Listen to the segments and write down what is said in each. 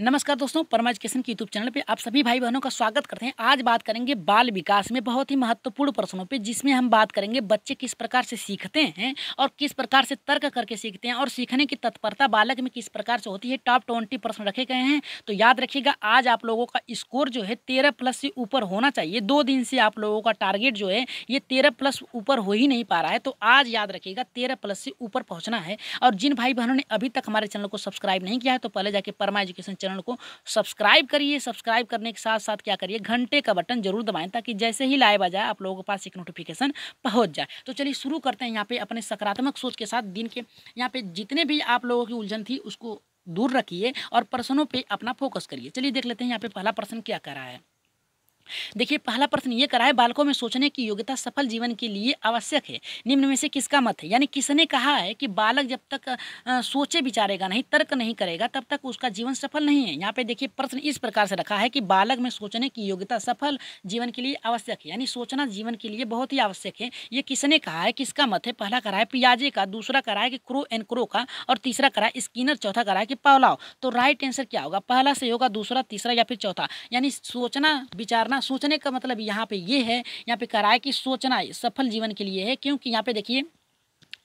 नमस्कार दोस्तों परमा एजुकेशन के यूट्यूब चैनल पे आप सभी भाई बहनों का स्वागत करते हैं आज बात करेंगे बाल विकास में बहुत ही महत्वपूर्ण प्रश्नों पे जिसमें हम बात करेंगे बच्चे किस प्रकार से सीखते हैं और किस प्रकार से तर्क करके सीखते हैं और सीखने की तत्परता बालक में किस प्रकार से होती है टॉप ट्वेंटी प्रश्न रखे गए हैं तो याद रखिएगा आज आप लोगों का स्कोर जो है तेरह प्लस से ऊपर होना चाहिए दो दिन से आप लोगों का टारगेट जो है ये तेरह प्लस ऊपर हो ही नहीं पा रहा है तो आज याद रखिएगा तेरह प्लस से ऊपर पहुँचना है और जिन भाई बहनों ने अभी तक हमारे चैनल को सब्सक्राइब नहीं किया है तो पहले जाके परमा एजुकेशन चैनल को सब्सक्राइब करिए सब्सक्राइब करने के साथ साथ क्या करिए घंटे का बटन जरूर दबाएं ताकि जैसे ही लाइव आ जाए आप लोगों के पास एक नोटिफिकेशन पहुंच जाए तो चलिए शुरू करते हैं यहाँ पे अपने सकारात्मक सोच के साथ दिन के यहाँ पे जितने भी आप लोगों की उलझन थी उसको दूर रखिए और प्रश्नों पर अपना फोकस करिए चलिए देख लेते हैं यहाँ पे पहला प्रश्न क्या कर रहा है देखिए पहला प्रश्न ये करा है बालकों में सोचने की योग्यता सफल जीवन के लिए आवश्यक है निम्न में से किसका मत है यानी किसने कहा है कि बालक जब तक सोचे विचारेगा नहीं तर्क नहीं करेगा तब तक उसका जीवन सफल नहीं है यहाँ पे देखिए प्रश्न इस प्रकार से रखा है कि बालक में सोचने की योग्यता सफल जीवन के लिए आवश्यक है यानी सोचना जीवन के लिए बहुत ही आवश्यक है ये किसने कहा है किसका मत है पहला करा है पियाजे का दूसरा करा है कि क्रो एंड क्रो का और तीसरा करा है स्किनर चौथा करा है कि पावलाव तो राइट आंसर क्या होगा पहला से होगा दूसरा तीसरा या फिर चौथा यानी सोचना विचारना यहाँ सोचने का मतलब यहाँ पे ये है यहाँ पे कराए कि सोचना सफल जीवन के लिए है क्योंकि यहाँ पे देखिए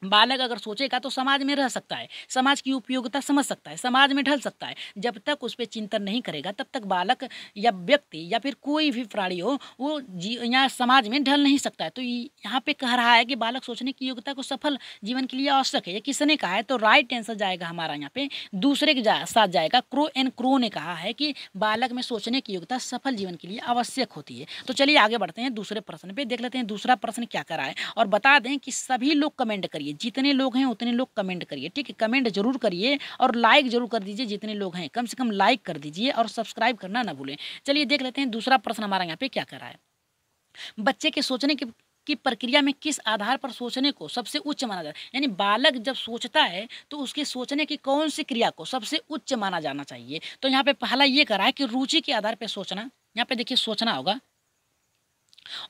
बालक अगर सोचेगा तो समाज में रह सकता है समाज की उपयोगिता समझ सकता है समाज में ढल सकता है जब तक उस पर चिंतन नहीं करेगा तब तक बालक या व्यक्ति या फिर कोई भी प्राणी हो वो जी या समाज में ढल नहीं सकता है तो यहाँ पे कह रहा है कि बालक सोचने की योग्यता को सफल जीवन के लिए आवश्यक है ये किसने कहा है तो राइट आंसर जाएगा हमारा यहाँ पे दूसरे के जा, साथ जाएगा क्रो एंड क्रो ने कहा है कि बालक में सोचने की योग्यता सफल जीवन के लिए आवश्यक होती है तो चलिए आगे बढ़ते हैं दूसरे प्रश्न पर देख लेते हैं दूसरा प्रश्न क्या करा है और बता दें कि सभी लोग कमेंट करिए करिए जितने लोग हैं उतने लोग कमेंट करिए ठीक है कमेंट जरूर करिए और लाइक जरूर कर दीजिए जितने लोग हैं कम से कम लाइक कर दीजिए और सब्सक्राइब करना ना भूलें चलिए देख लेते हैं दूसरा प्रश्न हमारा यहाँ पे क्या कर रहा है बच्चे के सोचने के की प्रक्रिया में किस आधार पर सोचने को सबसे उच्च माना जाता है यानी बालक जब सोचता है तो उसके सोचने की कौन सी क्रिया को सबसे उच्च माना जाना चाहिए तो यहाँ पे पहला ये करा है कि रुचि के आधार पर सोचना यहाँ पे देखिए सोचना होगा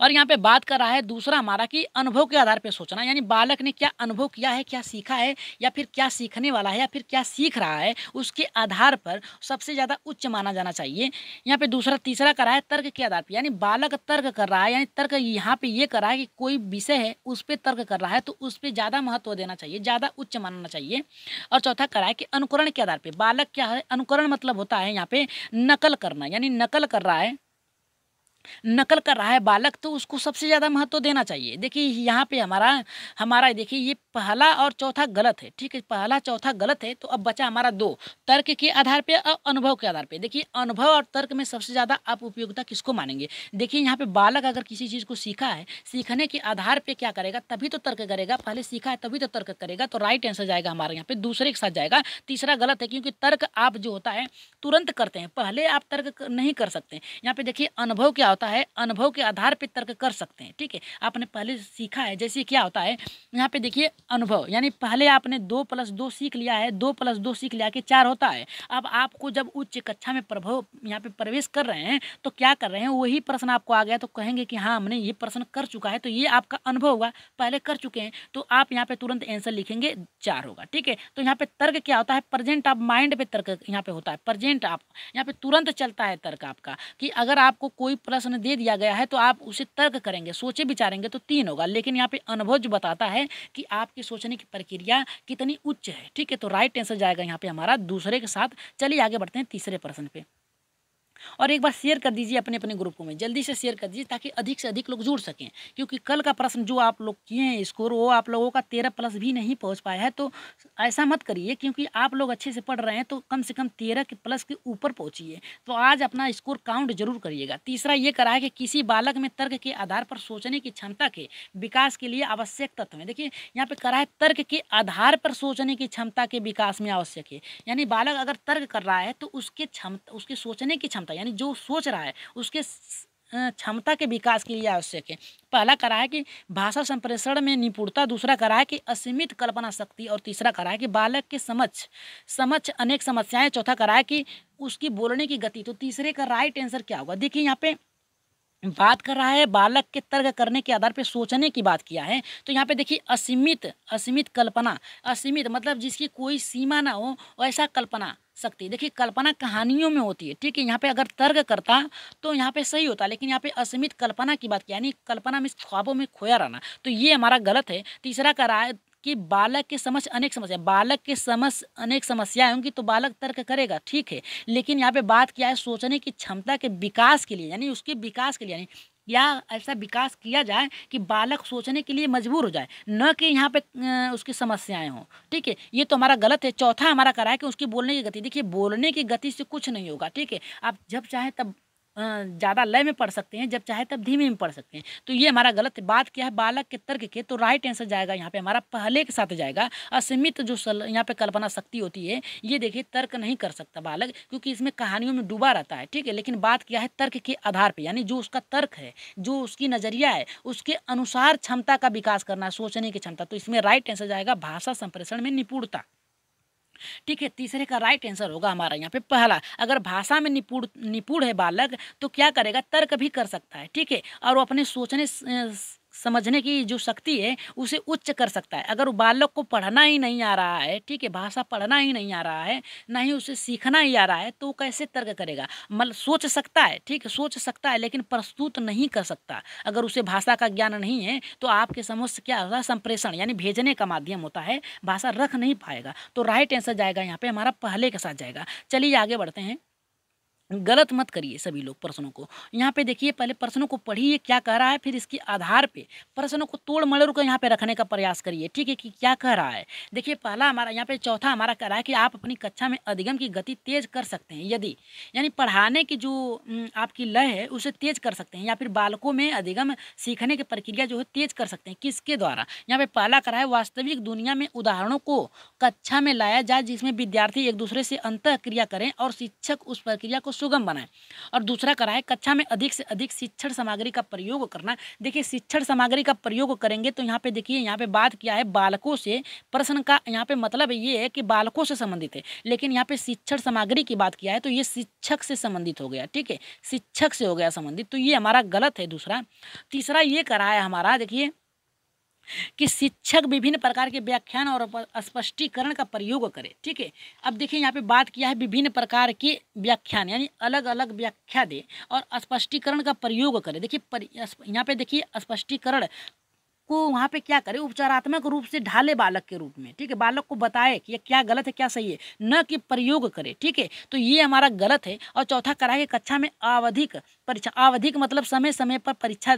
और यहाँ पे बात कर रहा है दूसरा हमारा कि अनुभव के आधार पे सोचना यानी बालक ने क्या अनुभव किया है क्या सीखा है या फिर क्या सीखने वाला है या फिर क्या सीख रहा है उसके आधार पर सबसे ज़्यादा उच्च माना जाना चाहिए यहाँ पे दूसरा तीसरा करा है तर्क के आधार पर यानी बालक तर्क कर रहा है यानी तर्क यहाँ पर ये कर रहा है कि कोई विषय है उस पर तर्क कर रहा है तो उस पर ज़्यादा महत्व देना चाहिए ज़्यादा उच्च मानना चाहिए और चौथा करा है कि अनुकरण के आधार पर बालक क्या है अनुकरण मतलब होता है यहाँ पर नकल करना यानी नकल कर रहा है नकल कर रहा है बालक तो उसको सबसे ज़्यादा महत्व देना चाहिए देखिए यहाँ पे हमारा हमारा देखिए ये पहला और चौथा गलत है ठीक है पहला चौथा गलत है तो अब बचा हमारा दो तर्क के आधार पे और अनुभव के आधार पे देखिए अनुभव और तर्क में सबसे ज़्यादा आप उपयोगिता किसको मानेंगे देखिए यहाँ पे बालक अगर किसी चीज़ को सीखा है सीखने के आधार पर क्या करेगा तभी तो तर्क करेगा पहले सीखा है तभी तो तर्क करेगा तो राइट आंसर जाएगा हमारे यहाँ पे दूसरे के साथ जाएगा तीसरा गलत है क्योंकि तर्क आप जो होता है तुरंत करते हैं पहले आप तर्क नहीं कर सकते यहाँ पे देखिए अनुभव के होता है अनुभव के आधार पर तर्क कर सकते हैं ठीक है आपने पहले सीखा है जैसे क्या होता है यहाँ पे देखिए अनुभव यानी पहले आपने दो प्लस दो सीख लिया है दो प्लस दो सीख लिया के चार होता है अब आपको जब उच्च कक्षा में प्रभव यहाँ पे प्रवेश कर रहे हैं तो क्या कर रहे हैं वही प्रश्न आपको आ गया तो कहेंगे कि हाँ हमने ये प्रश्न कर चुका है तो ये आपका अनुभव होगा पहले कर चुके हैं तो आप यहाँ पे तुरंत आंसर लिखेंगे चार होगा ठीक है तो यहाँ पे तर्क क्या होता है प्रेजेंट आप माइंड पे तर्क यहाँ पे होता है प्रेजेंट आप यहाँ पे तुरंत चलता है तर्क आपका कि अगर आपको कोई प्रश्न प्रश्न दे दिया गया है तो आप उसे तर्क करेंगे सोचे विचारेंगे तो तीन होगा लेकिन यहाँ पे अनुभव जो बताता है कि आपकी सोचने की प्रक्रिया कितनी उच्च है ठीक है तो राइट आंसर जाएगा यहाँ पे हमारा दूसरे के साथ चलिए आगे बढ़ते हैं तीसरे प्रश्न पे और एक बार शेयर कर दीजिए अपने अपने ग्रुपों में जल्दी से शेयर कर दीजिए ताकि अधिक से अधिक लोग जुड़ सकें क्योंकि कल का प्रश्न जो आप लोग किए हैं स्कोर वो आप लोगों का तेरह प्लस भी नहीं पहुँच पाया है तो ऐसा मत करिए क्योंकि आप लोग अच्छे से पढ़ रहे हैं तो कम से कम तेरह के प्लस के ऊपर पहुँचिए तो आज अपना स्कोर काउंट जरूर करिएगा तीसरा ये करा है कि किसी बालक में तर्क के आधार पर सोचने की क्षमता के विकास के लिए आवश्यक तत्व है देखिए यहाँ पे करा है तर्क के आधार पर सोचने की क्षमता के विकास में आवश्यक है यानी बालक अगर तर्क कर रहा है तो उसके क्षमता उसके सोचने की क्षमता है यानी जो सोच रहा है उसके क्षमता के विकास के लिए आवश्यक है पहला करा है कि भाषा संप्रेषण में निपुणता दूसरा करा है कि असीमित कल्पना शक्ति और तीसरा करा है कि बालक के समक्ष समक्ष अनेक समस्याएं चौथा करा है कि उसकी बोलने की गति तो तीसरे का राइट आंसर क्या होगा देखिए यहाँ पे बात कर रहा है बालक के तर्क करने के आधार पर सोचने की बात किया है तो यहाँ पे देखिए असीमित असीमित कल्पना असीमित मतलब जिसकी कोई सीमा ना हो वैसा कल्पना सकती है देखिए कल्पना कहानियों में होती है ठीक है यहाँ पे अगर तर्क करता तो यहाँ पे सही होता लेकिन यहाँ पे असीमित कल्पना की बात की यानी कल्पना में ख्वाबों में खोया रहना तो ये हमारा गलत है तीसरा कर रहा है कि बालक के समझ अनेक समस्या बालक के समझ अनेक समस्याएं होंगी तो बालक तर्क करेगा ठीक है लेकिन यहाँ पे बात किया है सोचने की क्षमता के विकास के लिए यानी उसके विकास के लिए यानी या ऐसा विकास किया जाए कि बालक सोचने के लिए मजबूर हो जाए न कि यहाँ पे उसकी समस्याएं हों ठीक है ये तो हमारा गलत है चौथा हमारा करा है कि उसकी बोलने की गति देखिए बोलने की गति से कुछ नहीं होगा ठीक है आप जब चाहें तब ज़्यादा लय में पढ़ सकते हैं जब चाहे तब धीमे में पढ़ सकते हैं तो ये हमारा गलत बात क्या है बालक के तर्क के तो राइट आंसर जाएगा यहाँ पे हमारा पहले के साथ जाएगा असीमित जो सल यहाँ पर कल्पना शक्ति होती है ये देखिए तर्क नहीं कर सकता बालक क्योंकि इसमें कहानियों में डूबा रहता है ठीक है लेकिन बात क्या है तर्क के आधार पर यानी जो उसका तर्क है जो उसकी नज़रिया है उसके अनुसार क्षमता का विकास करना सोचने की क्षमता तो इसमें राइट आंसर जाएगा भाषा संप्रेषण में निपुणता ठीक है तीसरे का राइट आंसर होगा हमारा यहाँ पे पहला अगर भाषा में निपुण निपुण है बालक तो क्या करेगा तर्क भी कर सकता है ठीक है और वो अपने सोचने समझने की जो शक्ति है उसे उच्च कर सकता है अगर बालक को पढ़ना ही नहीं आ रहा है ठीक है भाषा पढ़ना ही नहीं आ रहा है ना ही उसे सीखना ही आ रहा है तो वो कैसे तर्क करेगा मतलब सोच सकता है ठीक है सोच सकता है लेकिन प्रस्तुत नहीं कर सकता अगर उसे भाषा का ज्ञान नहीं है तो आपके समझ क्या होता है संप्रेषण यानी भेजने का माध्यम होता है भाषा रख नहीं पाएगा तो राइट आंसर जाएगा यहाँ पर हमारा पहले के साथ जाएगा चलिए आगे बढ़ते हैं गलत मत करिए सभी लोग प्रश्नों को यहाँ पे देखिए पहले प्रश्नों को पढ़िए क्या कह रहा है फिर इसके आधार पे प्रश्नों को तोड़ मड़ोड़ कर यहाँ पे रखने का प्रयास करिए ठीक है कि क्या कह रहा है देखिए पहला हमारा यहाँ पे चौथा हमारा कह रहा है कि आप अपनी कक्षा में अधिगम की गति तेज कर सकते हैं यदि यानी पढ़ाने की जो आपकी लय है उसे तेज कर सकते हैं या फिर बालकों में अधिगम सीखने की प्रक्रिया जो है तेज कर सकते हैं किसके द्वारा यहाँ पे पहला कह रहा है वास्तविक दुनिया में उदाहरणों को कक्षा में लाया जाए जिसमें विद्यार्थी एक दूसरे से अंत क्रिया करें और शिक्षक उस प्रक्रिया को सुगम बनाएं और दूसरा कराएं कक्षा में अधिक से अधिक शिक्षण सामग्री का प्रयोग करना देखिए शिक्षण सामग्री का प्रयोग करेंगे तो यहाँ पे देखिए यहाँ पे बात किया है बालकों से प्रश्न का यहाँ पे मतलब ये है कि बालकों से संबंधित है लेकिन यहाँ पे शिक्षण सामग्री की बात किया है तो ये शिक्षक से संबंधित हो गया ठीक है शिक्षक से हो गया संबंधित तो ये हमारा गलत है दूसरा तीसरा ये कराया हमारा देखिए कि शिक्षक विभिन्न प्रकार के व्याख्यान और स्पष्टीकरण का प्रयोग करे ठीक है अब देखिए यहाँ पे बात किया है विभिन्न प्रकार के व्याख्यान यानी अलग अलग व्याख्या दे और स्पष्टीकरण का प्रयोग करे देखिए यहाँ पे देखिए स्पष्टीकरण को वहाँ पे क्या करे उपचारात्मक रूप से ढाले बालक के रूप में ठीक है बालक को बताए कि क्या गलत है क्या सही है न कि प्रयोग करे ठीक है तो ये हमारा गलत है और चौथा करा है कक्षा में आवधिक परीक्षा आवधिक मतलब समय समय पर परीक्षा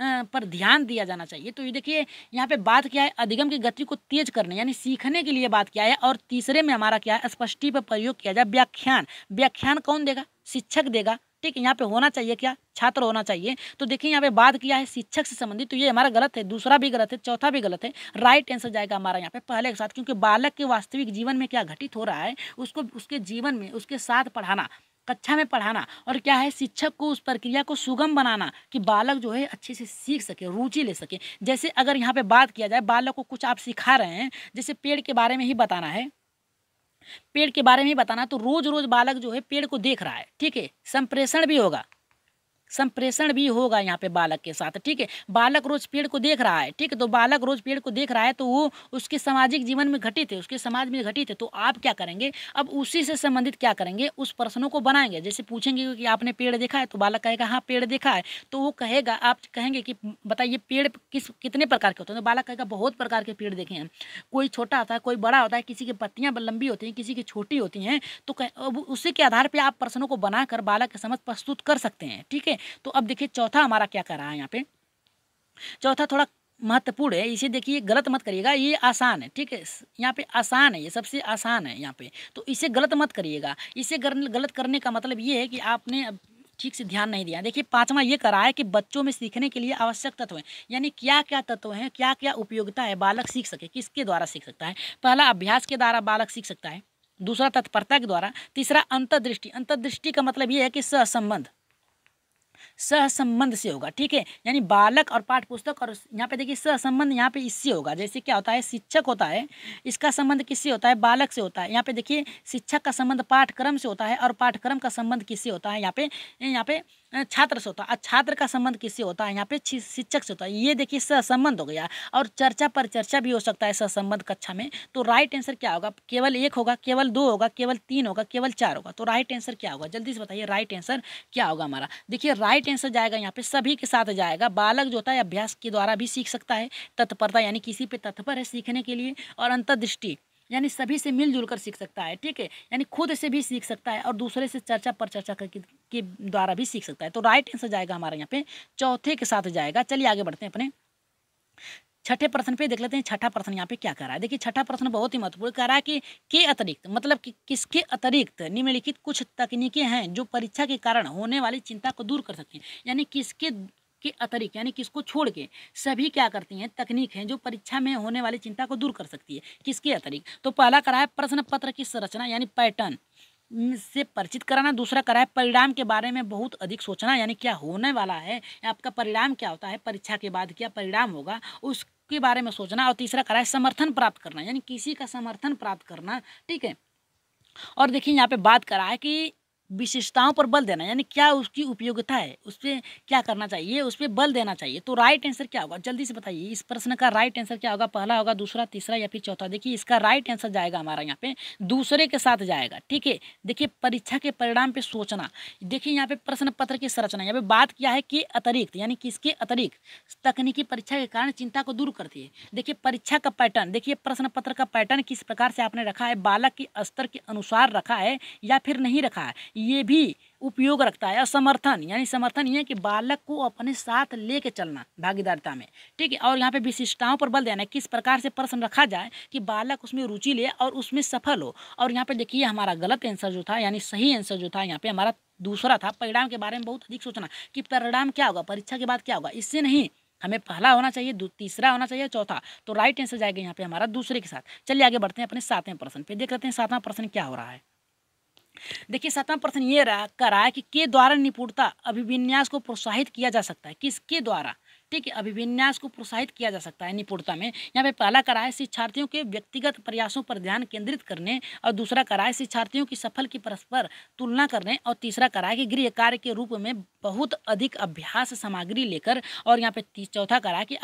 पर ध्यान दिया जाना चाहिए तो ये देखिए यहाँ पे बात क्या है अधिगम की गति को तेज करने यानी सीखने के लिए बात क्या है और तीसरे में हमारा क्या है स्पष्टी पर प्रयोग किया जाए व्याख्यान व्याख्यान कौन देगा शिक्षक देगा ठीक है यहाँ पे होना चाहिए क्या छात्र होना चाहिए तो देखिए यहाँ पे बात किया है शिक्षक से संबंधित तो ये हमारा गलत है दूसरा भी गलत है चौथा भी गलत है राइट आंसर जाएगा हमारा यहाँ पे पहले के साथ क्योंकि बालक के वास्तविक जीवन में क्या घटित हो रहा है उसको उसके जीवन में उसके साथ पढ़ाना कक्षा में पढ़ाना और क्या है शिक्षक को उस प्रक्रिया को सुगम बनाना कि बालक जो है अच्छे से सीख सके रुचि ले सके जैसे अगर यहाँ पे बात किया जाए बालक को कुछ आप सिखा रहे हैं जैसे पेड़ के बारे में ही बताना है पेड़ के बारे में ही बताना तो रोज रोज बालक जो है पेड़ को देख रहा है ठीक है संप्रेषण भी होगा संप्रेषण भी होगा यहाँ पे बालक के साथ ठीक है बालक रोज पेड़ को देख रहा है ठीक है तो बालक रोज पेड़ को देख रहा है तो वो उसके सामाजिक जीवन में घटित है उसके समाज में घटित है तो आप क्या करेंगे अब उसी से संबंधित क्या करेंगे उस प्रश्नों को बनाएंगे जैसे पूछेंगे कि आपने पेड़ देखा है तो बालक कहेगा हाँ पेड़ देखा है तो वो कहेगा आप कहेंगे कि बताइए पेड़ किस कितने प्रकार के होते हैं तो बालक कहेगा बहुत प्रकार के पेड़ देखे हैं कोई छोटा होता है कोई बड़ा होता है किसी की पत्तियाँ लंबी होती हैं किसी की छोटी होती हैं तो उसी के आधार पर आप प्रश्नों को बनाकर बालक के समझ प्रस्तुत कर सकते हैं ठीक है है तो अब देखिए चौथा हमारा क्या कर रहा है यहाँ पे चौथा थोड़ा महत्वपूर्ण है इसे देखिए गलत मत करिएगा ये आसान है ठीक है यहाँ पे आसान है ये सबसे आसान है यहाँ पे तो इसे गलत मत करिएगा इसे गलत करने का मतलब ये है कि आपने अब ठीक से ध्यान नहीं दिया देखिए पांचवा ये करा है कि बच्चों में सीखने के लिए आवश्यक तत्व हैं यानी क्या क्या तत्व हैं क्या क्या उपयोगिता है बालक सीख सके किसके द्वारा सीख सकता है पहला अभ्यास के द्वारा बालक सीख सकता है दूसरा तत्परता के द्वारा तीसरा अंतर्दृष्टि अंतर्दृष्टि का मतलब ये है कि सहसंबंध सहसंबंध से होगा ठीक है यानी बालक और पाठ पुस्तक और यहाँ पे देखिए सहसंबंध यहाँ पे इससे होगा जैसे क्या होता है शिक्षक होता है इसका संबंध किससे होता है बालक से होता है यहाँ पे देखिए शिक्षक का संबंध पाठ्यक्रम से होता है और पाठ्यक्रम का संबंध किससे होता है यहाँ पे यहाँ पे छात्र से होता है छात्र का संबंध किससे होता है यहाँ पे शिक्षक से होता है ये देखिए सहसंबंध हो गया और चर्चा पर चर्चा भी हो सकता है सहसंबंध कक्षा में तो राइट आंसर क्या होगा केवल एक होगा केवल दो होगा केवल तीन होगा केवल चार होगा तो राइट आंसर क्या होगा जल्दी से बताइए राइट आंसर क्या होगा हमारा देखिए राइट आंसर जाएगा यहाँ पे सभी के साथ जाएगा बालक जो होता है अभ्यास के द्वारा भी सीख सकता है तत्परता यानी किसी पर तत्पर है सीखने के लिए और अंतर्दृष्टि यानी सभी से मिलजुल कर सीख सकता है ठीक है यानी खुद से भी सीख सकता है और दूसरे से चर्चा पर चर्चा करके के द्वारा भी सीख सकता है तो राइट आंसर जाएगा हमारे यहाँ पे चौथे के साथ जाएगा चलिए आगे बढ़ते हैं अपने छठे प्रश्न पे देख लेते हैं छठा प्रश्न यहाँ पे क्या कर रहा है देखिए छठा प्रश्न बहुत ही महत्वपूर्ण कह रहा है कि के अतिरिक्त मतलब कि किसके अतिरिक्त निम्नलिखित कुछ तकनीकें हैं जो परीक्षा के कारण होने वाली चिंता को दूर कर सकती हैं यानी किसके के अतिरिक्त यानी इसको छोड़ के सभी क्या करती हैं तकनीक हैं जो परीक्षा में होने वाली चिंता को दूर कर सकती है किसके अतिरिक्त तो पहला कराया प्रश्न पत्र की संरचना यानी पैटर्न से परिचित कराना दूसरा कराए परिणाम के बारे में बहुत अधिक सोचना यानी क्या होने वाला है आपका परिणाम क्या होता है परीक्षा के बाद क्या परिणाम होगा उसके बारे में सोचना और तीसरा कराए समर्थन प्राप्त करना यानी किसी का समर्थन प्राप्त करना ठीक है और देखिए यहाँ पे बात करा है कि विशेषताओं पर बल देना यानी क्या उसकी उपयोगिता है उस पर क्या करना चाहिए उस पर बल देना चाहिए तो राइट आंसर क्या होगा जल्दी से बताइए इस प्रश्न का राइट आंसर क्या होगा पहला होगा दूसरा तीसरा या फिर चौथा देखिए इसका राइट आंसर जाएगा हमारा यहाँ पे दूसरे के साथ जाएगा ठीक है देखिए परीक्षा के परिणाम पर सोचना देखिए यहाँ पे प्रश्न पत्र की संरचना यहाँ पे बात किया है कि अतिरिक्त यानी किसके अतिरिक्त तकनीकी परीक्षा के कारण चिंता को दूर करती है देखिए परीक्षा का पैटर्न देखिए प्रश्न पत्र का पैटर्न किस प्रकार से आपने रखा है बालक के स्तर के अनुसार रखा है या फिर नहीं रखा है ये भी उपयोग रखता है और समर्थन यानी समर्थन ये कि बालक को अपने साथ लेके चलना भागीदारिता में ठीक है और यहाँ पे विशिष्टताओं पर बल देना है किस प्रकार से प्रश्न रखा जाए कि बालक उसमें रुचि ले और उसमें सफल हो और यहाँ पे देखिए हमारा गलत आंसर जो था यानी सही आंसर जो था यहाँ पे हमारा दूसरा था परिणाम के बारे में बहुत अधिक सोचना कि परिणाम क्या होगा परीक्षा के बाद क्या होगा इससे नहीं हमें पहला होना चाहिए तीसरा होना चाहिए चौथा तो राइट आंसर जाएगा यहाँ पे हमारा दूसरे के साथ चलिए आगे बढ़ते हैं अपने सातवें प्रश्न पे देख लेते हैं सातवां प्रश्न क्या हो रहा है देखिए सातवां प्रश्न ये रहा कर रहा है कि के द्वारा निपुणता अभिविन्यास को प्रोत्साहित किया जा सकता है किसके द्वारा ठीक है अभिविन्यास को प्रोत्साहित किया जा सकता है निपुणता में यहाँ पे पहला कराए शिक्षार्थियों के व्यक्तिगत प्रयासों पर ध्यान केंद्रित करने और दूसरा करा है शिक्षार्थियों की सफल की परस्पर तुलना करने और तीसरा करा है कि गृह कार्य के रूप में बहुत अधिक अभ्यास सामग्री लेकर और यहाँ पे चौथा करा कि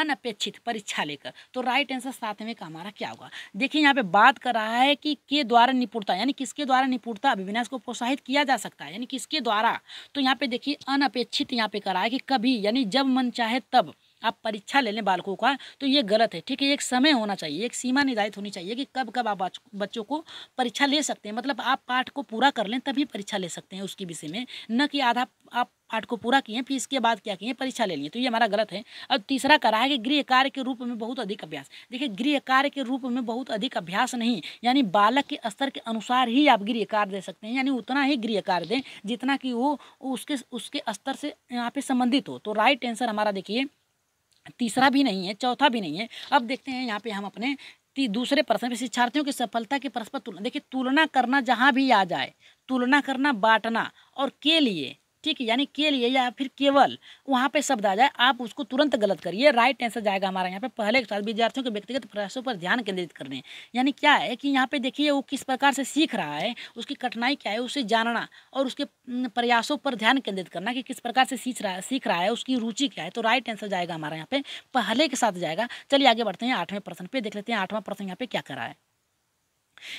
अनपेक्षित परीक्षा लेकर तो राइट आंसर सातवें का हमारा क्या होगा देखिए यहाँ पे बात कर रहा है कि के द्वारा निपुणता यानी किसके द्वारा निपुणता अभिविन्यास को प्रोत्साहित किया जा सकता है यानी किसके द्वारा तो यहाँ पे देखिए अनपेक्षित यहाँ पे करा है कि कभी यानी जब मन चाहे तब आप परीक्षा ले लें बालकों का तो ये गलत है ठीक है एक समय होना चाहिए एक सीमा निर्धारित होनी चाहिए कि कब कब आप बच्चों को परीक्षा ले सकते हैं मतलब आप पाठ को पूरा कर लें तभी परीक्षा ले सकते हैं उसके विषय में न कि आधा आप पाठ को पूरा किए फिर इसके बाद क्या किए परीक्षा ले लिए तो ये हमारा गलत है और तीसरा कर रहा है कि गृह कार्य के रूप में बहुत अधिक अभ्यास देखिए गृह कार्य के रूप में बहुत अधिक अभ्यास नहीं यानी बालक के स्तर के अनुसार ही आप गृह कार्य दे सकते हैं यानी उतना ही गृह कार्य दें जितना कि वो उसके उसके स्तर से यहाँ पे संबंधित हो तो राइट आंसर हमारा देखिए तीसरा भी नहीं है चौथा भी नहीं है अब देखते हैं यहाँ पे हम अपने दूसरे प्रश्न में शिक्षार्थियों की सफलता की परस्पर तुलना देखिए तुलना करना जहाँ भी आ जाए तुलना करना बांटना और के लिए ठीक है यानी के लिए या फिर केवल वहाँ पे शब्द आ जाए आप उसको तुरंत गलत करिए राइट आंसर जाएगा हमारा यहाँ पे पहले के साथ विद्यार्थियों के व्यक्तिगत प्रयासों पर ध्यान केंद्रित करने यानी क्या है कि यहाँ पे देखिए वो किस प्रकार से सीख रहा है उसकी कठिनाई क्या है उसे जानना और उसके प्रयासों पर ध्यान केंद्रित करना कि किस प्रकार से सीख रहा सीख रहा है उसकी रुचि क्या है तो राइट आंसर जाएगा हमारा यहाँ पे पहले के साथ जाएगा चलिए आगे बढ़ते हैं आठवें प्रश्न पर देख लेते हैं आठवां प्रश्न यहाँ पे क्या करा है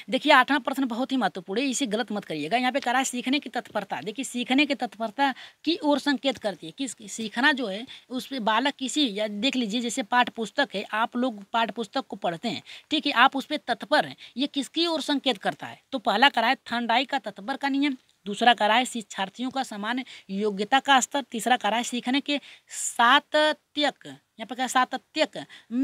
देखिए आठवां प्रश्न बहुत ही महत्वपूर्ण है इसे गलत मत करिएगा यहाँ पे करा है सीखने की तत्परता देखिए सीखने की तत्परता की ओर संकेत करती है कि सीखना जो है उस पर बालक किसी या देख लीजिए जैसे पाठ पुस्तक है आप लोग पाठ पुस्तक को पढ़ते हैं ठीक है आप उस पर तत्पर हैं ये किसकी ओर संकेत करता है तो पहला करा है थंडाई का तत्पर का नियम दूसरा करा है शिक्षार्थियों का समान योग्यता का स्तर तीसरा करा है सीखने के सातत्यक यहाँ पर क्या सातत्यक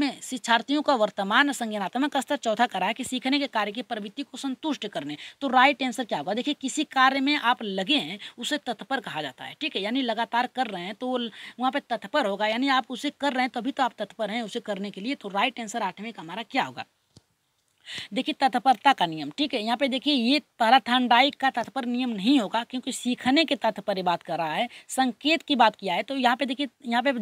में शिक्षार्थियों का वर्तमान संज्ञानात्मक स्तर चौथा करा है कि सीखने के कार्य की प्रवृत्ति को संतुष्ट करने तो राइट आंसर क्या होगा देखिए किसी कार्य में आप लगे हैं उसे तत्पर कहा जाता है ठीक है यानी लगातार कर रहे हैं तो वो वहाँ पर तत्पर होगा यानी आप उसे कर रहे हैं तभी तो आप तत्पर हैं उसे करने के लिए तो राइट आंसर आठवें का हमारा क्या होगा देखिए तत्परता का नियम ठीक है यहाँ पे देखिए ये पहला थंडाई का तत्पर नियम नहीं होगा क्योंकि सीखने के तत्पर बात कर रहा है संकेत की बात किया है तो यहाँ पे देखिए यहाँ पे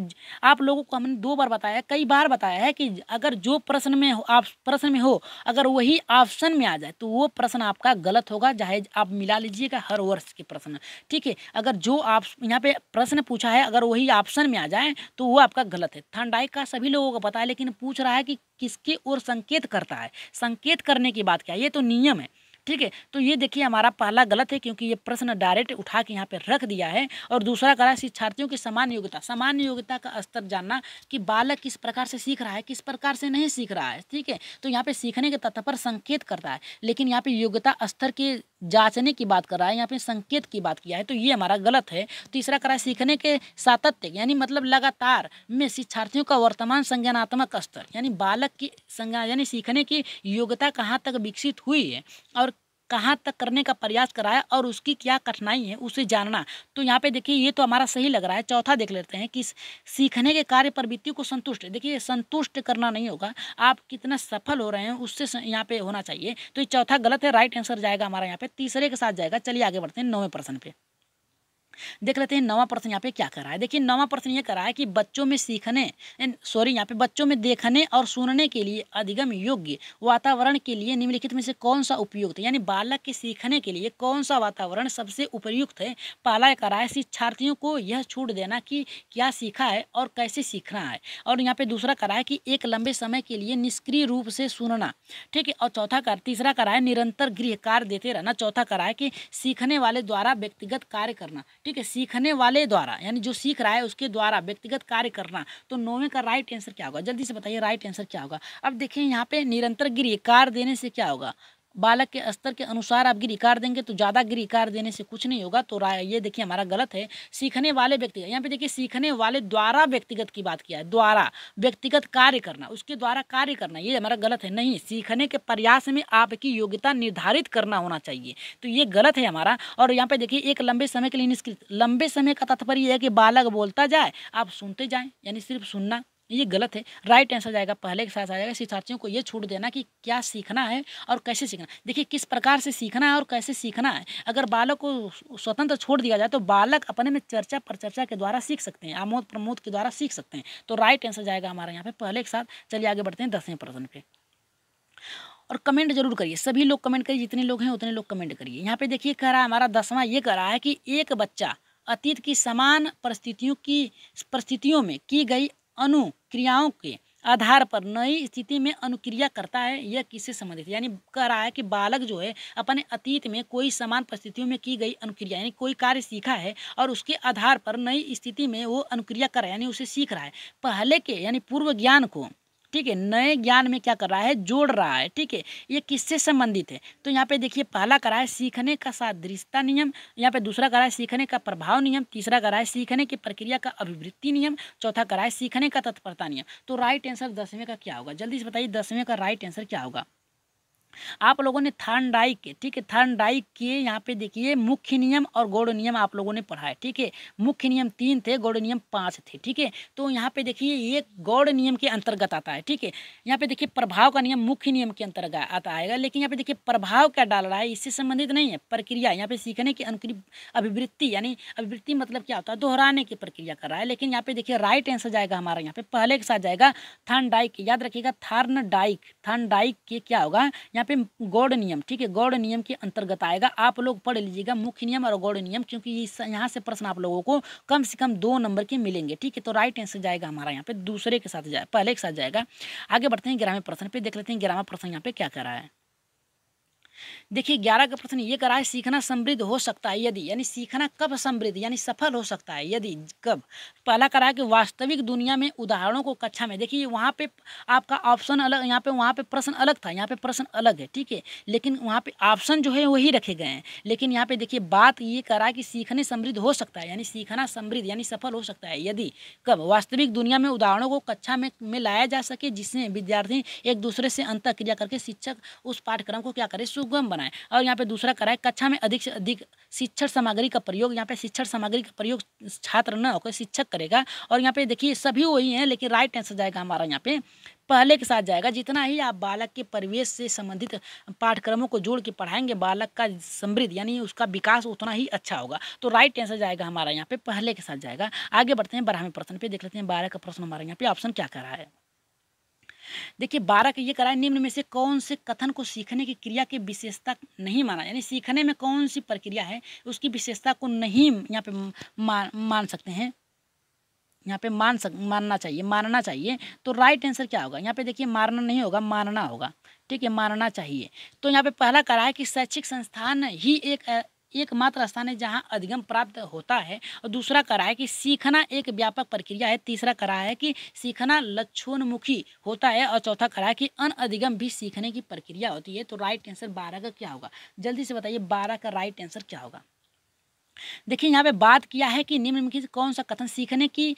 आप लोगों को हमने दो बार बताया कई बार बताया है कि अगर जो प्रश्न में हो आप प्रश्न में हो अगर वही ऑप्शन में आ जाए तो वो प्रश्न आपका गलत होगा चाहे आप मिला लीजिएगा हर वर्ष के प्रश्न ठीक है अगर जो आप यहाँ पे प्रश्न पूछा है अगर वही ऑप्शन में आ जाए तो वो आपका गलत है थंडाई का सभी लोगों को पता है लेकिन पूछ रहा है कि किसके ओर संकेत करता है संकेत करने की बात क्या ये तो नियम है ठीक है तो ये देखिए हमारा पहला गलत है क्योंकि ये प्रश्न डायरेक्ट उठा के यहाँ पर रख दिया है और दूसरा करा शिक्षार्थियों की समान योग्यता समान योग्यता का स्तर जानना कि बालक किस प्रकार से सीख रहा है किस प्रकार से नहीं सीख रहा है ठीक है तो यहाँ पे सीखने के तत्व पर संकेत करता है लेकिन यहाँ पे योग्यता स्तर के जांचने की बात कर रहा है यहाँ पे संकेत की बात किया है तो ये हमारा गलत है तीसरा करा सीखने के सातत्य यानी मतलब लगातार में शिक्षार्थियों का वर्तमान संज्ञानात्मक स्तर यानी बालक की संज्ञा यानी सीखने की योग्यता कहाँ तक विकसित हुई है और कहाँ तक करने का प्रयास कराया और उसकी क्या कठिनाई है उसे जानना तो यहाँ पे देखिए ये तो हमारा सही लग रहा है चौथा देख लेते हैं कि सीखने के कार्य प्रवृत्ति को संतुष्ट देखिए संतुष्ट करना नहीं होगा आप कितना सफल हो रहे हैं उससे यहाँ पे होना चाहिए तो ये चौथा गलत है राइट आंसर जाएगा हमारा यहाँ पे तीसरे के साथ जाएगा चलिए आगे बढ़ते हैं नौवें प्रश्न पे देख लेते हैं नवा प्रश्न यहाँ पे क्या करा है देखिए नवा प्रश्न ये करा है कि बच्चों में सीखने सॉरी यहाँ पे बच्चों में देखने और सुनने के लिए अधिगम योग्य वातावरण के लिए निम्नलिखित में से कौन सा उपयुक्त है यानी बालक के सीखने के लिए कौन सा वातावरण सबसे उपयुक्त है पाला करा है शिक्षार्थियों को यह छूट देना कि क्या सीखा है और कैसे सीखना है और यहाँ पे दूसरा करा है कि एक लंबे समय के लिए निष्क्रिय रूप से सुनना ठीक है और चौथा कर तीसरा करा है निरंतर गृह कार्य देते रहना चौथा करा है कि सीखने वाले द्वारा व्यक्तिगत कार्य करना ठीक है सीखने वाले द्वारा यानी जो सीख रहा है उसके द्वारा व्यक्तिगत कार्य करना तो नौवें का राइट आंसर क्या होगा जल्दी से बताइए राइट आंसर क्या होगा अब देखिए यहाँ पे निरंतर गिरी कार देने से क्या होगा बालक के स्तर के अनुसार आप कार देंगे तो ज़्यादा कार देने से कुछ नहीं होगा तो ये देखिए हमारा गलत है सीखने वाले व्यक्ति यहाँ पे देखिए सीखने वाले द्वारा व्यक्तिगत की बात किया है द्वारा व्यक्तिगत कार्य करना उसके द्वारा कार्य करना ये हमारा गलत है नहीं सीखने के प्रयास में आपकी योग्यता निर्धारित करना होना चाहिए तो ये गलत है हमारा और यहाँ पे देखिए एक लंबे समय के लिए निष्कृत लंबे समय का तात्पर्य है कि बालक बोलता जाए आप सुनते जाएँ यानी सिर्फ सुनना ये गलत है राइट आंसर जाएगा पहले के साथ आ जाएगा शिक्षार्थियों को ये छूट देना कि क्या सीखना है और कैसे सीखना देखिए किस प्रकार से सीखना है और कैसे सीखना है अगर बालक को स्वतंत्र छोड़ दिया जाए तो बालक अपने में चर्चा चर्चा के द्वारा सीख सकते हैं आमोद प्रमोद के द्वारा सीख सकते हैं तो राइट आंसर जाएगा हमारे यहाँ पे पहले के साथ चलिए आगे बढ़ते हैं दसवें प्रश्न पे और कमेंट जरूर करिए सभी लोग कमेंट करिए जितने लोग हैं उतने लोग कमेंट करिए यहाँ पे देखिए कह रहा है हमारा दसवां ये कह रहा है कि एक बच्चा अतीत की समान परिस्थितियों की परिस्थितियों में की गई अनुक्रियाओं के आधार पर नई स्थिति में अनुक्रिया करता है यह किससे संबंधित यानी कह रहा है कि बालक जो है अपने अतीत में कोई समान परिस्थितियों में की गई अनुक्रिया यानी कोई कार्य सीखा है और उसके आधार पर नई स्थिति में वो अनुक्रिया कर रहा है यानी उसे सीख रहा है पहले के यानी पूर्व ज्ञान को ठीक है नए ज्ञान में क्या कर रहा है जोड़ रहा है ठीक है ये किससे संबंधित है तो यहाँ पे देखिए पहला करा है सीखने का सादृश्यता नियम यहाँ पे दूसरा करा है सीखने का प्रभाव नियम तीसरा करा है सीखने की प्रक्रिया का अभिवृत्ति नियम चौथा करा है सीखने का तत्परता नियम तो राइट आंसर दसवें का क्या होगा जल्दी से बताइए दसवें का राइट आंसर क्या होगा आप लोगों ने थानडाई के ठीक है थर्न डाइक के यहाँ पे देखिए मुख्य नियम और गौड़ नियम आप लोगों ने पढ़ा है ठीक है मुख्य नियम तीन थे गौड़ नियम पाँच थे ठीक है तो यहाँ पे देखिए ये गौड़ नियम के अंतर्गत आता है ठीक है यहाँ पे देखिए प्रभाव का नियम मुख्य नियम के अंतर्गत आता आएगा लेकिन यहाँ पे देखिए प्रभाव क्या डाल रहा है इससे संबंधित नहीं है प्रक्रिया यहाँ पे सीखने की अभिवृत्ति यानी अभिवृत्ति मतलब क्या होता है दोहराने की प्रक्रिया कर रहा है लेकिन यहाँ पे देखिए राइट आंसर जाएगा हमारा यहाँ पे पहले के साथ जाएगा थर्न डाइक याद रखिएगा थर्न डाइक थर्न डाइक के क्या होगा यहाँ यहाँ पे गौड़ नियम ठीक है गौड़ नियम के अंतर्गत आएगा आप लोग पढ़ लीजिएगा मुख्य नियम और गौड़ नियम क्योंकि यहाँ से प्रश्न आप लोगों को कम से कम दो नंबर के मिलेंगे ठीक है तो राइट आंसर जाएगा हमारा यहाँ पे दूसरे के साथ जाए पहले के साथ जाएगा आगे बढ़ते हैं ग्रामीण प्रश्न पे देख लेते हैं ग्रामीण प्रश्न यहाँ पे क्या कर रहा है देखिए ग्यारह का प्रश्न ये करा है सीखना समृद्ध हो सकता है यदि यानी सीखना कब समृद्ध यानी सफल हो सकता है यदि कब पहला करा है कि वास्तविक दुनिया में उदाहरणों को कक्षा में देखिए वहाँ पे आपका ऑप्शन अलग यहाँ पे वहाँ पे प्रश्न अलग था यहाँ पे प्रश्न अलग है ठीक है लेकिन वहाँ पे ऑप्शन जो है वही रखे गए हैं लेकिन यहाँ पे देखिए बात ये करा कि सीखने समृद्ध हो सकता है यानी सीखना समृद्ध यानी सफल हो सकता है यदि कब वास्तविक दुनिया में उदाहरणों को कक्षा में, में लाया जा सके जिसमें विद्यार्थी एक दूसरे से क्रिया करके शिक्षक उस पाठ्यक्रम को क्या करे सुगम बनाए करना है और यहाँ पे दूसरा करा है कक्षा में अधिक से अधिक शिक्षण सामग्री का प्रयोग यहाँ पे शिक्षण सामग्री का प्रयोग छात्र न होकर शिक्षक करेगा और यहाँ पे देखिए सभी वही हैं लेकिन राइट आंसर जाएगा हमारा यहाँ पे पहले के साथ जाएगा जितना ही आप बालक के परिवेश से संबंधित पाठ्यक्रमों को जोड़ के पढ़ाएंगे बालक का समृद्ध यानी उसका विकास उतना ही अच्छा होगा तो राइट आंसर जाएगा हमारा यहाँ पे पहले के साथ जाएगा आगे बढ़ते हैं बारहवें प्रश्न पे देख लेते हैं बारह का प्रश्न हमारे यहाँ पे ऑप्शन क्या कर रहा है देखिए बारह का ये कराए निम्न में से कौन से कथन को सीखने की क्रिया की विशेषता नहीं माना यानी सीखने में कौन सी प्रक्रिया है उसकी विशेषता को नहीं यहाँ पे मा, मान सकते हैं यहाँ पे मान सक मानना चाहिए मानना चाहिए तो राइट आंसर क्या होगा यहाँ पे देखिए मारना नहीं होगा मानना होगा ठीक है मानना चाहिए तो यहाँ पे पहला करा है कि शैक्षिक संस्थान ही एक एकमात्र स्थान है जहाँ अधिगम प्राप्त होता है और दूसरा करा है कि सीखना एक व्यापक प्रक्रिया है तीसरा करा है कि सीखना लक्षोन्मुखी होता है और चौथा करा है कि अन अधिगम भी सीखने की प्रक्रिया होती है तो राइट आंसर बारह का क्या होगा जल्दी से बताइए बारह का राइट आंसर क्या होगा देखिए यहाँ पे बात किया है कि निम्नलिखित कौन सा कथन सीखने की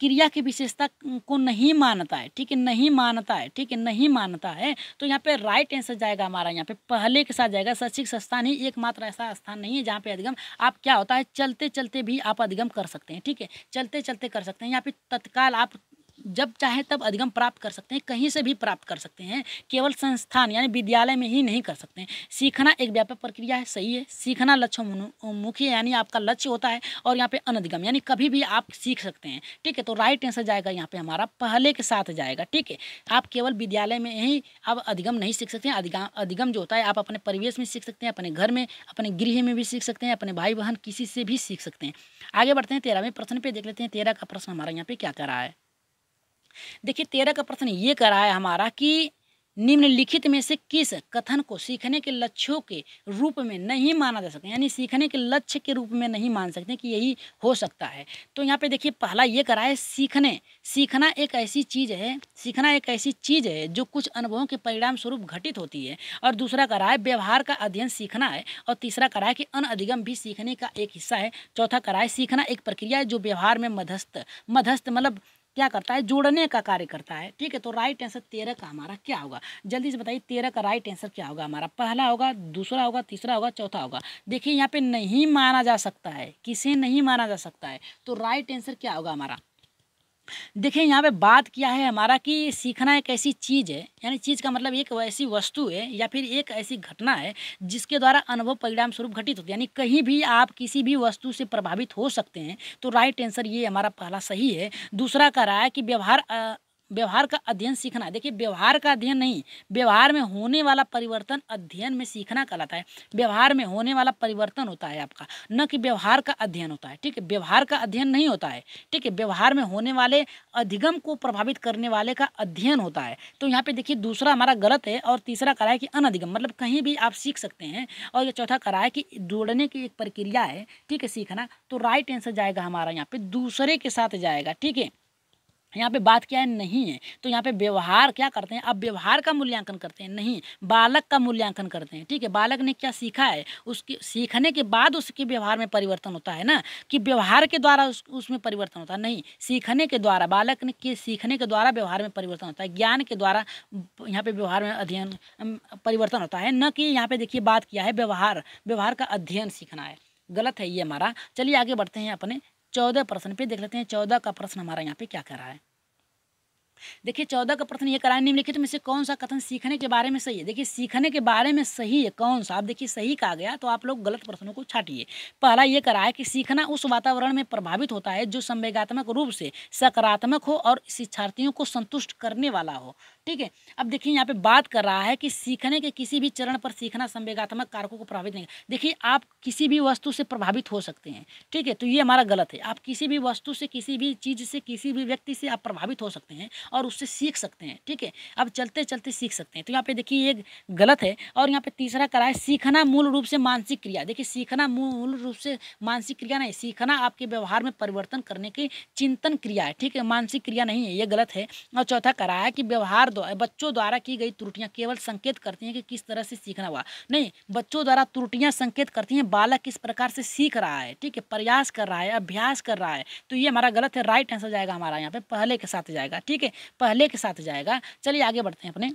क्रिया की विशेषता को नहीं मानता है ठीक है नहीं मानता है ठीक है नहीं मानता है तो यहाँ पे राइट आंसर जाएगा हमारा यहाँ पे पहले के साथ जाएगा शैक्षिक संस्थान ही एकमात्र ऐसा स्थान नहीं है जहाँ पे अधिगम आप क्या होता है चलते चलते भी आप अधिगम कर सकते हैं ठीक है चलते चलते कर सकते हैं यहाँ पे तत्काल आप जब चाहे तब अधिगम प्राप्त कर सकते हैं कहीं से भी प्राप्त कर सकते हैं केवल संस्थान यानी विद्यालय में ही नहीं कर सकते हैं सीखना एक व्यापक प्रक्रिया है सही है सीखना लक्ष्य मुख्य यानी आपका लक्ष्य होता है और यहाँ पे अनधिगम यानी कभी भी आप सीख सकते हैं ठीक है तो राइट आंसर जाएगा यहाँ पे हमारा पहले के साथ जाएगा ठीक है आप केवल विद्यालय में ही आप अधिगम नहीं सीख सकते हैं अधिगम अधिगम जो होता है आप अपने परिवेश में सीख सकते हैं अपने घर में अपने गृह में भी सीख सकते हैं अपने भाई बहन किसी से भी सीख सकते हैं आगे बढ़ते हैं तेरहवें प्रश्न पे देख लेते हैं तेरह का प्रश्न हमारा यहाँ पे क्या कर रहा है देखिए तेरह का प्रश्न ये करा है हमारा कि निम्नलिखित में से किस कथन को सीखने के लक्ष्यों के रूप में नहीं माना जा सकता यानी सीखने के लक्ष्य के रूप में नहीं मान सकते कि यही हो सकता है तो यहाँ पे देखिए पहला ये करा है सीखने सीखना एक ऐसी चीज़ है सीखना एक ऐसी चीज़ है जो कुछ अनुभवों के परिणाम स्वरूप घटित होती है और दूसरा करा है व्यवहार का अध्ययन सीखना है और तीसरा करा है कि अन अधिगम भी सीखने का एक हिस्सा है चौथा करा है सीखना एक प्रक्रिया है जो व्यवहार में मध्यस्थ मध्यस्थ मतलब क्या करता है जोड़ने का कार्य करता है ठीक है तो राइट आंसर तेरह का हमारा क्या होगा जल्दी से बताइए तेरह का राइट आंसर क्या होगा हमारा पहला होगा दूसरा होगा तीसरा होगा चौथा होगा देखिए यहाँ पे नहीं माना जा सकता है किसे नहीं माना जा सकता है तो राइट आंसर क्या होगा हमारा देखिए यहाँ पे बात किया है हमारा कि सीखना एक ऐसी चीज़ है यानी चीज़ का मतलब एक ऐसी वस्तु है या फिर एक ऐसी घटना है जिसके द्वारा अनुभव परिणाम स्वरूप घटित होती है यानी कहीं भी आप किसी भी वस्तु से प्रभावित हो सकते हैं तो राइट आंसर ये हमारा पहला सही है दूसरा कह रहा है कि व्यवहार व्यवहार का अध्ययन सीखना है देखिए व्यवहार का अध्ययन नहीं व्यवहार में होने वाला परिवर्तन अध्ययन में सीखना कहलाता है व्यवहार में होने वाला परिवर्तन होता है आपका न कि व्यवहार का अध्ययन होता है ठीक है व्यवहार का अध्ययन नहीं होता है ठीक है व्यवहार में होने वाले अधिगम को प्रभावित करने वाले का अध्ययन होता है तो यहाँ पे देखिए दूसरा हमारा गलत है और तीसरा करा है कि अनधिगम मतलब कहीं भी आप सीख सकते हैं और ये चौथा करा है कि जोड़ने की एक प्रक्रिया है ठीक है सीखना तो राइट आंसर जाएगा हमारा यहाँ पे दूसरे के साथ जाएगा ठीक है यहाँ पे बात क्या है नहीं है तो यहाँ पे व्यवहार क्या करते हैं अब व्यवहार का मूल्यांकन करते हैं नहीं बालक का मूल्यांकन करते हैं ठीक है बालक ने क्या सीखा है उसके सीखने के बाद उसके व्यवहार में परिवर्तन होता है ना कि व्यवहार के द्वारा उस उसमें परिवर्तन होता है नहीं सीखने के द्वारा बालक ने के सीखने के द्वारा व्यवहार में परिवर्तन होता है ज्ञान के द्वारा यहाँ पे व्यवहार में अध्ययन परिवर्तन होता है न कि यहाँ पे देखिए बात किया है व्यवहार व्यवहार का अध्ययन सीखना है गलत है ये हमारा चलिए आगे बढ़ते हैं अपने चौदह प्रश्न पे देख लेते हैं चौदह का प्रश्न हमारा यहाँ पे क्या कर रहा है देखिए चौदह का प्रश्न ये कराए निम्नलिखित तो में से कौन सा कथन सीखने के बारे में सही है देखिए सीखने के बारे में सही है कौन सा आप देखिए सही कहा गया तो आप लोग गलत प्रश्नों को छाटिए पहला ये कराए कि सीखना उस वातावरण में प्रभावित होता है जो संवेगात्मक रूप से सकारात्मक हो और शिक्षार्थियों को संतुष्ट करने वाला हो ठीक है अब देखिए यहाँ पे बात कर रहा है कि सीखने के किसी भी चरण पर सीखना संवेगात्मक कारकों को प्रभावित नहीं देखिए आप किसी भी वस्तु से प्रभावित हो सकते हैं ठीक है तो ये हमारा गलत है आप किसी भी वस्तु से किसी भी चीज़ से किसी भी व्यक्ति से आप प्रभावित हो सकते हैं और उससे सीख सकते हैं ठीक है अब चलते चलते सीख सकते हैं तो यहाँ पे देखिए ये गलत है और यहाँ पे तीसरा करा है सीखना मूल रूप से मानसिक क्रिया देखिए सीखना मूल रूप से मानसिक क्रिया नहीं सीखना आपके व्यवहार में परिवर्तन करने की चिंतन क्रिया है ठीक है मानसिक क्रिया नहीं है ये गलत है और चौथा करा है कि व्यवहार बच्चों द्वारा की गई त्रुटियाँ केवल संकेत करती हैं कि किस तरह से सीखना हुआ नहीं बच्चों द्वारा त्रुटियाँ संकेत करती हैं बालक किस प्रकार से सीख रहा है ठीक है प्रयास कर रहा है अभ्यास कर रहा है तो ये हमारा गलत है राइट आंसर जाएगा हमारा यहाँ पे पहले के साथ जाएगा ठीक है पहले के साथ जाएगा चलिए आगे बढ़ते हैं अपने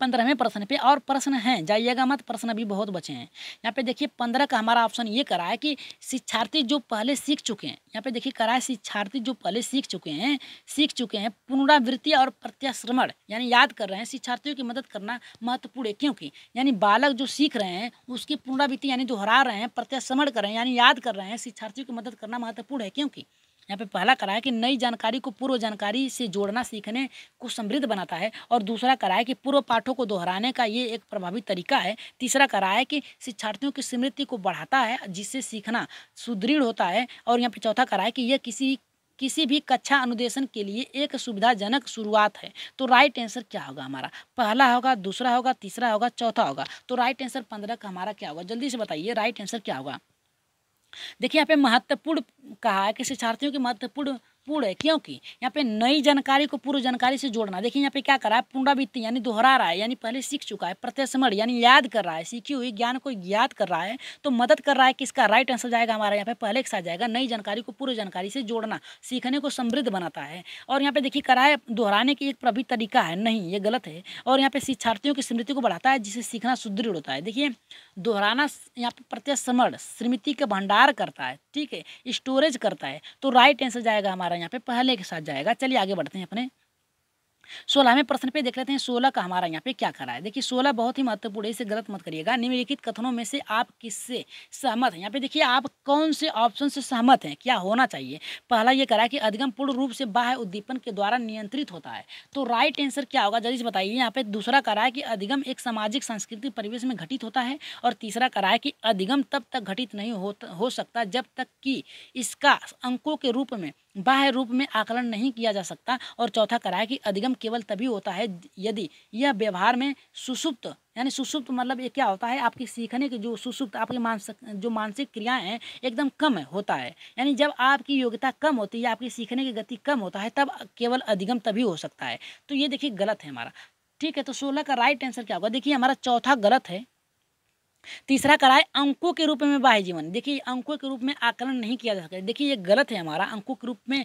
पंद्रहवें प्रश्न पे और प्रश्न हैं जाइएगा मत प्रश्न अभी बहुत बचे हैं यहाँ पे देखिए पंद्रह का हमारा ऑप्शन ये करा है कि शिक्षार्थी जो पहले सीख चुके हैं यहाँ पे देखिए करा है शिक्षार्थी जो पहले सीख चुके हैं सीख चुके हैं पुनरावृत्ति और प्रत्याश्रमण यानी याद कर रहे हैं शिक्षार्थियों की मदद करना महत्वपूर्ण है क्योंकि यानी बालक जो सीख रहे हैं उसकी पुनरावृत्ति यानी दोहरा रहे हैं प्रत्याश्रमण कर रहे हैं यानी याद कर रहे हैं शिक्षार्थियों की मदद करना महत्वपूर्ण है क्योंकि यहाँ पे पहला कराया कि नई जानकारी को पूर्व जानकारी से जोड़ना सीखने को समृद्ध बनाता है और दूसरा कराया कि पूर्व पाठों को दोहराने का ये एक प्रभावी तरीका है तीसरा कराया कि शिक्षार्थियों की स्मृति को बढ़ाता है जिससे सीखना सुदृढ़ होता है और यहाँ पे चौथा कराया कि यह किसी किसी भी कक्षा अनुदेशन के लिए एक सुविधाजनक शुरुआत है तो राइट आंसर क्या होगा हमारा पहला होगा दूसरा होगा तीसरा होगा चौथा होगा तो राइट आंसर पंद्रह का हमारा क्या होगा जल्दी से बताइए राइट आंसर क्या होगा देखिए यहाँ पे महत्वपूर्ण कहा है कि शिक्षार्थियों के महत्वपूर्ण पूर्ण है क्योंकि यहाँ पे नई जानकारी को पूर्व जानकारी से जोड़ना देखिए यहाँ पे क्या कर रहा है पुनरावृत्ति यानी दोहरा रहा है यानी पहले सीख चुका है प्रत्यस्मरण यानी याद कर रहा है सीखी हुई ज्ञान को याद कर रहा है तो मदद कर रहा है कि इसका राइट आंसर जाएगा हमारा यहाँ पे पहले के साथ जाएगा नई जानकारी को पूर्व जानकारी से जोड़ना सीखने को समृद्ध बनाता है और यहाँ पे देखिए करा है दोहराने की एक प्रभी तरीका है नहीं ये गलत है और यहाँ पे शिक्षार्थियों की स्मृति को बढ़ाता है जिसे सीखना सुदृढ़ होता है देखिए दोहराना यहाँ पे प्रत्यक्ष स्मृति का भंडार करता है ठीक है स्टोरेज करता है तो राइट आंसर जाएगा हमारा हमारा यहाँ पे पहले के साथ जाएगा चलिए आगे बढ़ते हैं अपने सोलहवें प्रश्न पे देख लेते हैं सोलह का हमारा यहाँ पे क्या करा है देखिए सोलह बहुत ही महत्वपूर्ण है इसे गलत मत करिएगा निम्नलिखित कथनों में से आप किससे सहमत हैं यहाँ पे देखिए आप कौन से ऑप्शन से सहमत हैं क्या होना चाहिए पहला ये करा है कि अधिगम पूर्ण रूप से बाह्य उद्दीपन के द्वारा नियंत्रित होता है तो राइट आंसर क्या होगा जल्दी से बताइए यहाँ पे दूसरा करा है कि अधिगम एक सामाजिक सांस्कृतिक परिवेश में घटित होता है और तीसरा करा है कि अधिगम तब तक घटित नहीं हो सकता जब तक कि इसका अंकों के रूप में बाह्य रूप में आकलन नहीं किया जा सकता और चौथा कराया कि अधिगम केवल तभी होता है यदि यह व्यवहार में सुसुप्त यानी सुसुप्त मतलब ये क्या होता है आपकी सीखने की जो सुसुप्त आपकी मानसिक जो मानसिक क्रियाएं हैं एकदम कम है, होता है यानी जब आपकी योग्यता कम होती है आपकी सीखने की गति कम होता है तब केवल अधिगम तभी हो सकता है तो ये देखिए गलत है हमारा ठीक है तो सोलह का राइट आंसर क्या होगा देखिए हमारा चौथा गलत है तीसरा कराए अंकों के रूप में बाह्य जीवन देखिए अंकों के रूप में आकलन नहीं किया जा सकता देखिए ये गलत है हमारा अंकों के रूप में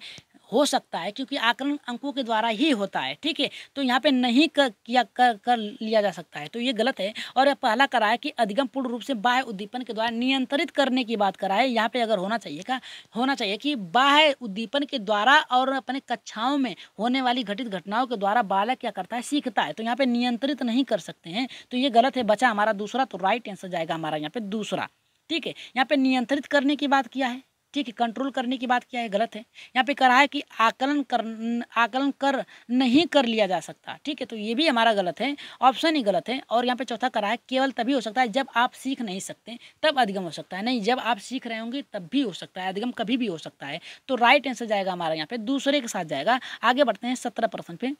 हो सकता है क्योंकि आकलन अंकों के द्वारा ही होता है ठीक है तो यहाँ पे नहीं कर किया कर कर लिया जा सकता है तो ये गलत है और यह पहला करा है कि अधिगम पूर्ण रूप से बाह्य उद्दीपन के द्वारा नियंत्रित करने की बात करा है यहाँ पे अगर होना चाहिए का होना चाहिए कि बाह्य उद्दीपन के द्वारा और अपने कक्षाओं में होने वाली घटित घटनाओं के द्वारा बालक क्या करता है सीखता है तो यहाँ पे नियंत्रित नहीं कर सकते हैं तो ये गलत है बचा हमारा दूसरा तो राइट आंसर जाएगा हमारा यहाँ पे दूसरा ठीक है यहाँ पे नियंत्रित करने की बात किया है ठीक है कंट्रोल करने की बात क्या है गलत है यहाँ पे करा है कि आकलन कर आकलन कर नहीं कर लिया जा सकता ठीक है तो ये भी हमारा गलत है ऑप्शन ही गलत है और यहाँ पे चौथा करा है केवल तभी हो सकता है जब आप सीख नहीं सकते तब अधिगम हो सकता है नहीं जब आप सीख रहे होंगे तब भी हो सकता है अधिगम कभी भी हो सकता है तो राइट आंसर जाएगा हमारा यहाँ पे दूसरे के साथ जाएगा आगे बढ़ते हैं सत्रह परसेंट पे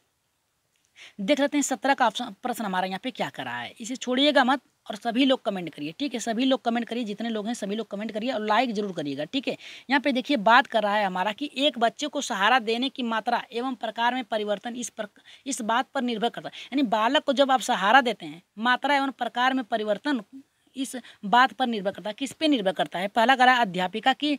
देख सकते हैं सत्रह का ऑप्शन प्रश्न हमारा यहाँ पे क्या करा है इसे छोड़िएगा मत और सभी लोग कमेंट करिए ठीक है सभी लोग कमेंट करिए जितने लोग हैं सभी लोग कमेंट करिए और लाइक जरूर करिएगा ठीक है यहाँ पे देखिए बात कर रहा है हमारा कि एक बच्चे को सहारा देने की मात्रा एवं प्रकार में परिवर्तन इस पर इस बात पर निर्भर करता है यानी बालक को जब आप सहारा देते हैं मात्रा एवं प्रकार में परिवर्तन इस बात पर निर्भर करता है किस पे निर्भर करता है पहला करा अध्यापिका की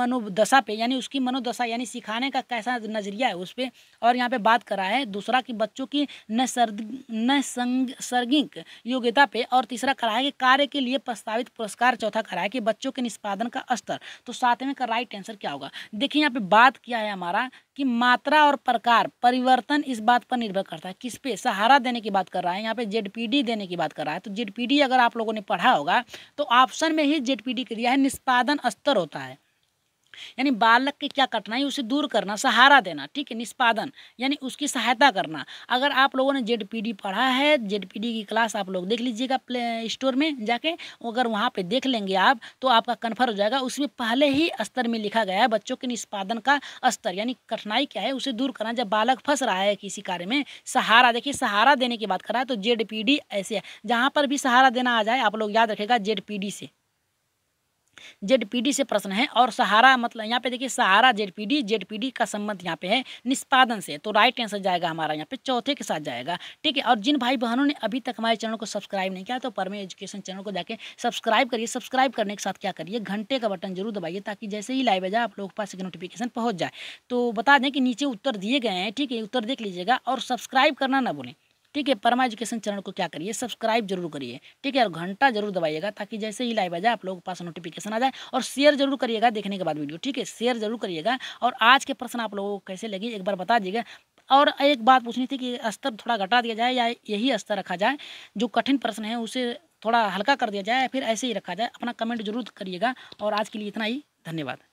मनोदशा पे यानी उसकी मनोदशा यानी सिखाने का कैसा नज़रिया है उस पर और यहाँ पे बात करा है दूसरा कि बच्चों की नैसर्गिक योग्यता पे और तीसरा करा है कि कार्य के लिए प्रस्तावित पुरस्कार चौथा करा है कि बच्चों के निष्पादन का स्तर तो सातवें का राइट आंसर क्या होगा देखिए यहाँ पे बात किया है हमारा कि मात्रा और प्रकार परिवर्तन इस बात पर निर्भर करता है किस पे सहारा देने की बात कर रहा है यहाँ पे जेडपीडी देने की बात कर रहा है तो जेडपीडी अगर आप लोगों ने पढ़ा होगा तो ऑप्शन में ही जेड के दिया है निष्पादन स्तर होता है यानी बालक की क्या कठिनाई उसे दूर करना सहारा देना ठीक है निष्पादन यानी उसकी सहायता करना अगर आप लोगों ने जेड पढ़ा है जेड की क्लास आप लोग देख लीजिएगा प्ले स्टोर में जाके अगर वहाँ पे देख लेंगे आप तो आपका कन्फर्म हो जाएगा उसमें पहले ही स्तर में लिखा गया है बच्चों के निष्पादन का स्तर यानी कठिनाई क्या है उसे दूर करना जब बालक फंस रहा है किसी कार्य में सहारा देखिए सहारा देने की बात कर रहा है तो जेड ऐसे है जहाँ पर भी सहारा देना आ जाए आप लोग याद रखेगा जेड से जेडपीडी से प्रश्न है और सहारा मतलब यहाँ पे देखिए सहारा जेडपीडी जेडपीडी का संबंध यहाँ पे है निष्पादन से तो राइट आंसर जाएगा हमारा यहाँ पे चौथे के साथ जाएगा ठीक है और जिन भाई बहनों ने अभी तक हमारे चैनल को सब्सक्राइब नहीं किया तो परमे एजुकेशन चैनल को जाके सब्सक्राइब करिए सब्सक्राइब करने के साथ क्या करिए घंटे का बटन जरूर दबाइए ताकि जैसे ही लाइव आ जाए आप लोगों के पास एक नोटिफिकेशन पहुँच जाए तो बता दें कि नीचे उत्तर दिए गए हैं ठीक है उत्तर देख लीजिएगा और सब्सक्राइब करना ना बोले ठीक है परमा एजुकेशन चैनल को क्या करिए सब्सक्राइब जरूर करिए ठीक है और घंटा जरूर दबाइएगा ताकि जैसे ही लाइव आ जाए आप लोगों के पास नोटिफिकेशन आ जाए और शेयर जरूर करिएगा देखने के बाद वीडियो ठीक है शेयर जरूर करिएगा और आज के प्रश्न आप लोगों को कैसे लगे एक बार बता दीजिएगा और एक बात पूछनी थी कि स्तर थोड़ा घटा दिया जाए या यही स्तर रखा जाए जो कठिन प्रश्न है उसे थोड़ा हल्का कर दिया जाए या फिर ऐसे ही रखा जाए अपना कमेंट जरूर करिएगा और आज के लिए इतना ही धन्यवाद